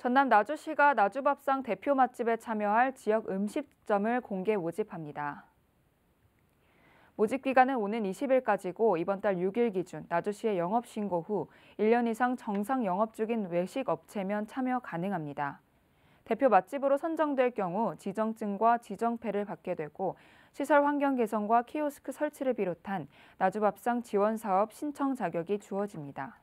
전남 나주시가 나주밥상 대표 맛집에 참여할 지역 음식점을 공개 모집합니다. 모집 기간은 오는 20일까지고 이번 달 6일 기준 나주시의 영업 신고 후 1년 이상 정상 영업 중인 외식 업체면 참여 가능합니다. 대표 맛집으로 선정될 경우 지정증과 지정패를 받게 되고 시설 환경 개선과 키오스크 설치를 비롯한 나주밥상 지원 사업 신청 자격이 주어집니다.